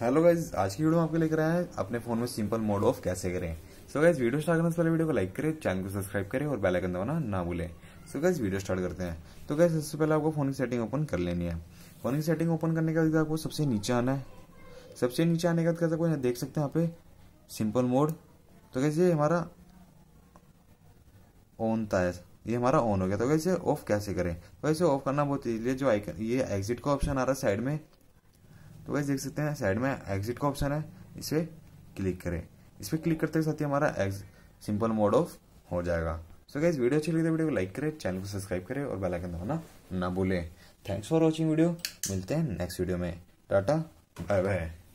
hello guys आज की video में आपको लेकर आया है अपने फोन में सिंपल मोड ऑफ कैसे करें सो गाइज वीडियो स्टार्ट करने से पहले वीडियो को लाइक करें चैनल को सब्सक्राइब करें और बेल आइकन दबाना ना भूलें सो गाइज वीडियो स्टार्ट करते हैं तो गाइज सबसे पहले आपको फोन की सेटिंग ओपन कर लेनी है फोन की सेटिंग ओपन करने के बाद आपको सबसे नीचे आना है सबसे नीचे आने के बाद कैसे कोई देख सकते हैं यहाँ पे सिंपल मोड तो कैसे ये हमारा ऑन था ये हमारा ऑन हो गया तो कैसे ऑफ कैसे करें वैसे तो ऑफ करना बहुत इजी है जो आइकन ये एग्जिट का ऑप्शन आ रहा है साइड में तो वैसे देख सकते हैं साइड में एग्जिट का ऑप्शन है इस पर क्लिक करें इस पर क्लिक करते साथ ही हमारा सिंपल मोड ऑफ हो जाएगा सो गाइज वीडियो अच्छी लगी तो वीडियो को लाइक करें चैनल को सब्सक्राइब करें और बेल आइकन दबाना ना भूलें थैंक्स फॉर वाचिंग वीडियो मिलते हैं नेक्स्ट वीडियो में टाटा बाय बाय